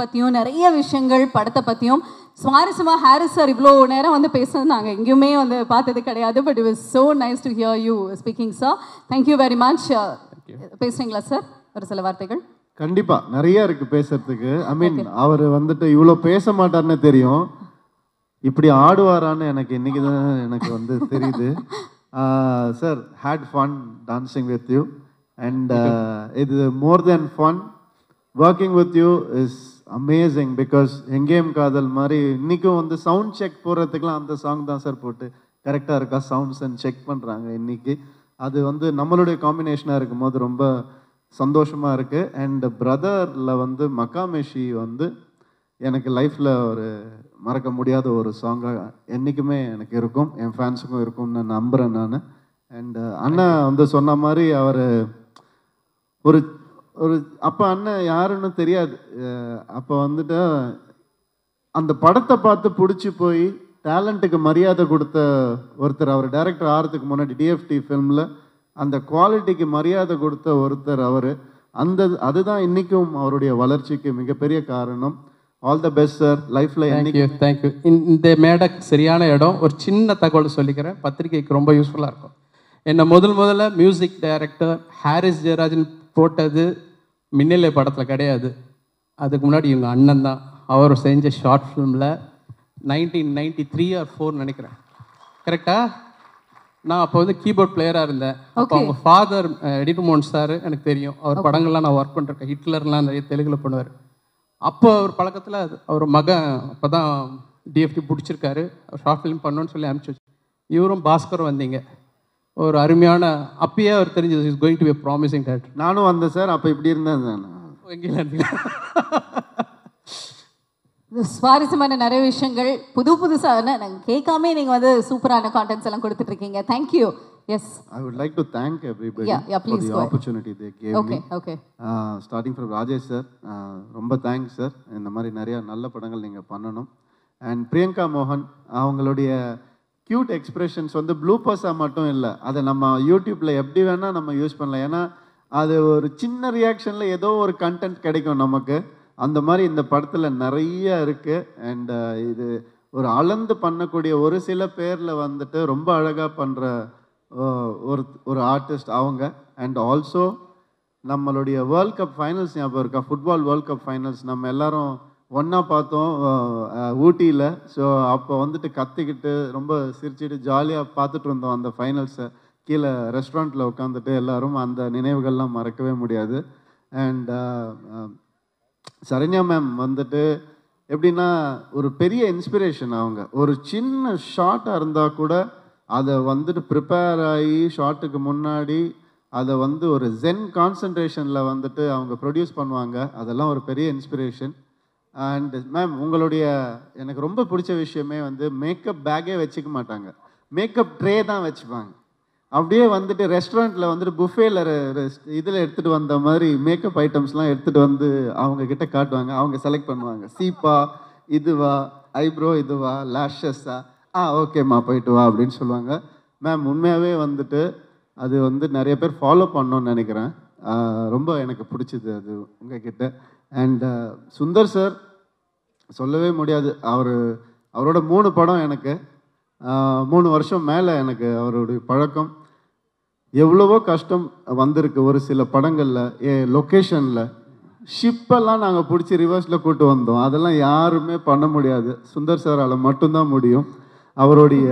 பற்றியும் நிறைய விஷயங்கள் படத்தை பற்றியும் சுவாரஸ்யமாக ஹாரிஸ் சார் இவ்வளோ நேரம் வந்து பேசுனது நாங்கள் எங்கேயுமே வந்து பார்த்தது கிடையாது but it is so nice to hear you speaking sir thank you very much பேசுகிறீங்களா சார் ஒரு சில வார்த்தைகள் கண்டிப்பாக நிறைய இருக்குது பேசுறதுக்கு ஐ மீன் அவர் வந்துட்டு இவ்வளோ பேச மாட்டார்னு தெரியும் இப்படி ஆடுவாரான்னு எனக்கு இன்னைக்கு தான் எனக்கு வந்து தெரியுது sir had fun dancing with you and இது more than fun working with you is amazing because எங்கேயும் காதல் மாதிரி இன்றைக்கும் வந்து சவுண்ட் செக் போடுறதுக்குலாம் அந்த சாங் தான் சார் போட்டு கரெக்டாக இருக்கா சவுண்ட்ஸ் அண்ட் செக் பண்ணுறாங்க இன்றைக்கி அது வந்து நம்மளுடைய காம்பினேஷனாக இருக்கும்போது ரொம்ப சந்தோஷமாக இருக்குது அண்ட் பிரதரில் வந்து மக்காமேஷி வந்து எனக்கு லைஃப்பில் ஒரு மறக்க முடியாத ஒரு சாங்காக என்றைக்குமே எனக்கு இருக்கும் என் ஃபேன்ஸுக்கும் இருக்கும்னு நான் நம்புகிறேன் நான் அண்டு அண்ணா வந்து சொன்ன மாதிரி அவர் ஒரு ஒரு அப்போ அண்ணன் யாருன்னு தெரியாது அப்போ வந்துட்டு அந்த படத்தை பார்த்து பிடிச்சி போய் டேலண்ட்டுக்கு மரியாதை கொடுத்த ஒருத்தர் அவர் டேரக்டர் ஆகிறதுக்கு முன்னாடி டிஎஃப்டி ஃபிலிமில் அந்த குவாலிட்டிக்கு மரியாதை கொடுத்த ஒருத்தர் அவர் அந்த அதுதான் இன்றைக்கும் அவருடைய வளர்ச்சிக்கு மிகப்பெரிய காரணம் ஆல் த பெஸ்ட் சார் லைஃப்பில் தேங்க்யூ தேங்க்யூ இந்த மேடை சரியான இடம் ஒரு சின்ன தகவல் சொல்லிக்கிறேன் பத்திரிகைக்கு ரொம்ப யூஸ்ஃபுல்லாக இருக்கும் என்னை முதல் முதல்ல மியூசிக் டைரக்டர் ஹாரிஸ் ஜெயராஜன் போட்டது மின்னலை படத்தில் கிடையாது அதுக்கு முன்னாடி இவங்க அண்ணன் தான் அவர் செஞ்ச ஷார்ட் ஃபிலிமில் nineteen ninety three or four நினைக்கிறேன் கரெக்டாக நான் அப்போ வந்து கீபோர்ட் பிளேயராக இருந்தேன் அப்போ அவங்க ஃபாதர் மோன் சார் எனக்கு தெரியும் அவர் படங்கள்லாம் நான் ஒர்க் பண்ணிருக்கேன் ஹிட்லர்லாம் நிறைய தெலுங்கில் பண்ணுவார் அப்போ அவர் பழக்கத்தில் அவர் மகன் அப்போ தான் டிஎஃப்டி பிடிச்சிருக்காரு ஷார்ட் ஃபிலிம் பண்ணோன்னு சொல்லி அனுப்பிச்சி இவரும் பாஸ்கரும் வந்தீங்க ஒரு அருமையான அப்பயே அவர் தெரிஞ்சது is going to be promising director நானும் வந்தேன் சார் அப்போ இப்படி இருந்தேன் சுவாரஸ்யமான நிறைய விஷயங்கள் புது புதுசாக நாங்கள் கேட்காம நீங்கள் வந்து சூப்பரான கான்டென்ட்ஸ் எல்லாம் கொடுத்துட்ருக்கீங்க thank you yes I would like to thank everybody for the opportunity they gave okay okay starting from Rajesh sir ரொம்ப தேங்க்ஸ் சார் இந்த மாதிரி நிறையா நல்ல படங்கள் நீங்கள் பண்ணணும் அண்ட் பிரியங்கா மோகன் அவங்களுடைய க்யூட் எக்ஸ்ப்ரெஷன்ஸ் வந்து ப்ளூப்பர்ஸாக மட்டும் இல்லை அதை நம்ம யூடியூப்பில் எப்படி வேணால் நம்ம யூஸ் பண்ணலாம் ஏன்னா அது ஒரு சின்ன ரியாக்ஷனில் ஏதோ ஒரு கண்டென்ட் கிடைக்கும் நமக்கு அந்த மாதிரி இந்த படத்தில் நிறைய இருக்குது அண்ட் இது ஒரு அளந்து பண்ணக்கூடிய ஒரு சில பேரில் வந்துட்டு ரொம்ப அழகாக பண்ணுற ஒரு ஒரு ஆர்டிஸ்ட் அவங்க அண்ட் ஆல்சோ நம்மளுடைய வேர்ல்ட் கப் ஃபைனல்ஸ் ஞாபகம் இருக்கா ஃபுட்பால் வேர்ல்ட் கப் ஃபைனல்ஸ் நம்ம எல்லாரும் ஒன்றா பார்த்தோம் ஊட்டியில் ஸோ அப்போ வந்துட்டு கத்திக்கிட்டு ரொம்ப சிரிச்சுட்டு ஜாலியாக பார்த்துட்டு இருந்தோம் அந்த ஃபைனல்ஸை கீழே ரெஸ்டாரண்ட்டில் உட்காந்துட்டு எல்லோரும் அந்த நினைவுகள்லாம் மறக்கவே முடியாது அண்ட் சரண்யா மேம் வந்துட்டு எப்படின்னா ஒரு பெரிய இன்ஸ்பிரேஷன் அவங்க ஒரு சின்ன ஷார்ட்டாக இருந்தால் கூட அதை வந்துட்டு ப்ரிப்பேர் ஆகி ஷார்ட்டுக்கு முன்னாடி அதை வந்து ஒரு ஜென் கான்சன்ட்ரேஷனில் வந்துட்டு அவங்க ப்ரொடியூஸ் பண்ணுவாங்க அதெல்லாம் ஒரு பெரிய இன்ஸ்பிரேஷன் அண்ட் மேம் உங்களுடைய எனக்கு ரொம்ப பிடிச்ச விஷயமே வந்து மேக்கப் பேக்கே வச்சுக்க மாட்டாங்க மேக்கப் ட்ரே தான் வச்சுப்பாங்க அப்படியே வந்துட்டு ரெஸ்டாரண்ட்டில் வந்துட்டு புஃபேல இதில் எடுத்துகிட்டு வந்த மாதிரி மேக்கப் ஐட்டம்ஸ்லாம் எடுத்துகிட்டு வந்து அவங்க கிட்ட காட்டுவாங்க அவங்க செலக்ட் பண்ணுவாங்க சீப்பா இதுவா ஐப்ரோ இதுவா லாஷஸ்ஸா ஆ ஓகேம்மா போயிட்டு வா அப்படின்னு சொல்லுவாங்க மேம் உண்மையாகவே வந்துட்டு அது வந்து நிறைய பேர் ஃபாலோ பண்ணோன்னு நினைக்கிறேன் ரொம்ப எனக்கு பிடிச்சிது அது உங்ககிட்ட அண்ட் சுந்தர் சார் சொல்லவே முடியாது அவர் அவரோட மூணு படம் எனக்கு மூணு வருஷம் மேலே எனக்கு அவருடைய பழக்கம் எவ்வளவோ கஷ்டம் வந்திருக்கு ஒரு சில படங்களில் ஏ லொக்கேஷனில் ஷிப்பெல்லாம் நாங்கள் பிடிச்சி ரிவர்ஸில் கூட்டு வந்தோம் அதெல்லாம் யாருமே பண்ண முடியாது சுந்தர் சாரால் மட்டும்தான் முடியும் அவருடைய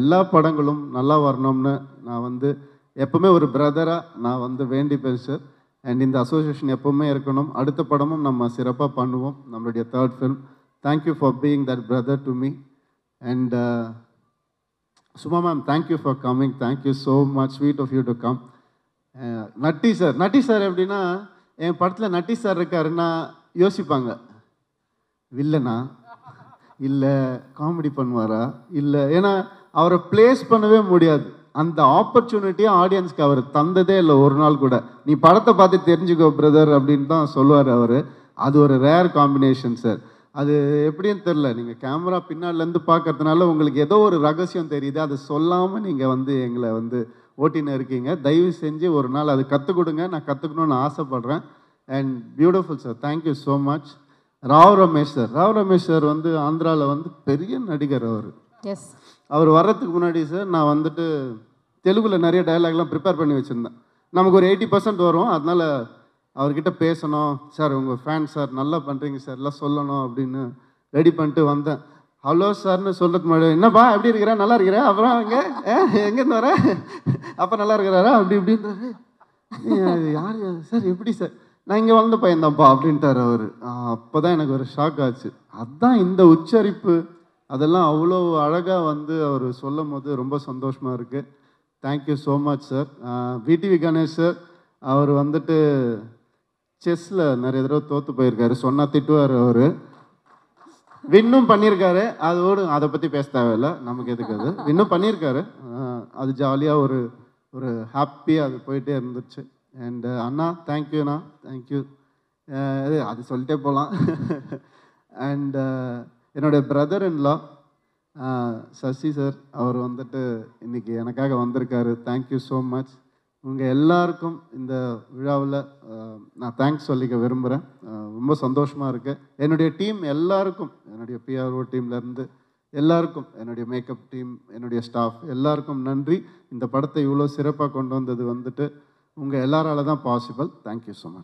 எல்லா படங்களும் நல்லா வரணும்னு நான் வந்து எப்பவுமே ஒரு பிரதராக நான் வந்து வேண்டி பேசுகிறேன் அண்ட் இந்த அசோசியேஷன் எப்போவுமே இருக்கணும் அடுத்த படமும் நம்ம சிறப்பாக பண்ணுவோம் நம்மளுடைய third film thank you for being that brother to me and சும்மா ma'am thank you for coming thank you so much sweet of you to come Natty sir Natty sir எப்படின்னா என் படத்தில் நட்டி சார் இருக்காருன்னா யோசிப்பாங்க வில்லனா இல்லை காமெடி பண்ணுவாரா இல்லை ஏன்னா அவரை பிளேஸ் பண்ணவே முடியாது அந்த ஆப்பர்ச்சுனிட்டியை ஆடியன்ஸ்க்கு அவர் தந்ததே இல்லை ஒரு நாள் கூட நீ படத்தை பார்த்து தெரிஞ்சுக்கோ பிரதர் அப்படின்னு தான் சொல்லுவார் அவர் அது ஒரு ரேர் காம்பினேஷன் சார் அது எப்படின்னு தெரில நீங்கள் கேமரா பின்னாடிலேருந்து பார்க்கறதுனால உங்களுக்கு ஏதோ ஒரு ரகசியம் தெரியுது அதை சொல்லாமல் நீங்கள் வந்து எங்களை வந்து ஓட்டின்னு இருக்கீங்க தயவு செஞ்சு ஒரு நாள் அது கற்றுக் கொடுங்க நான் கற்றுக்கணும்னு ஆசைப்பட்றேன் and beautiful sir thank you so much Rao Ramesh sir Rao Ramesh sir வந்து ஆந்திராவில் வந்து பெரிய நடிகர் அவர் எஸ் அவர் வர்றதுக்கு முன்னாடி சார் நான் வந்துட்டு தெலுங்கில் நிறைய டயலாக்லாம் ப்ரிப்பேர் பண்ணி வச்சுருந்தேன் நமக்கு ஒரு எயிட்டி பர்சன்ட் வரும் அதனால் அவர்கிட்ட பேசணும் சார் உங்கள் ஃபேன் சார் நல்லா பண்ணுறீங்க சார் எல்லாம் சொல்லணும் அப்படின்னு ரெடி பண்ணிட்டு வந்தேன் ஹலோ சார்னு சொல்கிறது முன்னாடி என்னப்பா எப்படி இருக்கிறா நல்லா இருக்கிறா அப்புறம் அங்கே எங்கேருந்து வர அப்போ நல்லா இருக்கிறாரா அப்படி இப்படின்றாரு யார் சார் எப்படி சார் நான் இங்கே வளர்ந்த பையன்தான்ப்பா அப்படின்ட்டார் அவர் அப்போ தான் எனக்கு ஒரு ஷாக் ஆச்சு அதுதான் இந்த உச்சரிப்பு அதெல்லாம் அவ்வளோ அழகாக வந்து அவர் சொல்லும் போது ரொம்ப சந்தோஷமாக இருக்குது thank you so much sir VTV Ganesh sir அவர் வந்துட்டு செஸ்ஸில் நிறைய தடவை தோற்று போயிருக்காரு சொன்னா திட்டுவார் அவர் வின்னும் பண்ணியிருக்காரு அதோடு அதை பற்றி பேச தேவையில்லை நமக்கு எதுக்கு அது வின்னும் பண்ணியிருக்காரு அது ஜாலியாக ஒரு ஒரு ஹாப்பியாக அது போயிட்டே இருந்துச்சு அண்டு அண்ணா தேங்க்யூண்ணா தேங்க்யூ அது சொல்லிட்டே போகலாம் அண்டு என்னுடைய பிரதர் இன்லா சசி சார் அவர் வந்துட்டு இன்றைக்கி எனக்காக வந்திருக்காரு தேங்க்யூ ஸோ மச் உங்கள் எல்லாருக்கும் இந்த விழாவில் நான் தேங்க்ஸ் சொல்லிக்க விரும்புகிறேன் ரொம்ப சந்தோஷமாக இருக்குது என்னுடைய டீம் எல்லாருக்கும் என்னுடைய பிஆர்ஓ டீம்லேருந்து எல்லாருக்கும் என்னுடைய மேக்கப் டீம் என்னுடைய ஸ்டாஃப் எல்லாருக்கும் நன்றி இந்த படத்தை இவ்வளோ சிறப்பாக கொண்டு வந்தது வந்துட்டு உங்கள் எல்லாரால தான் பாசிபிள் தேங்க்யூ ஸோ மச்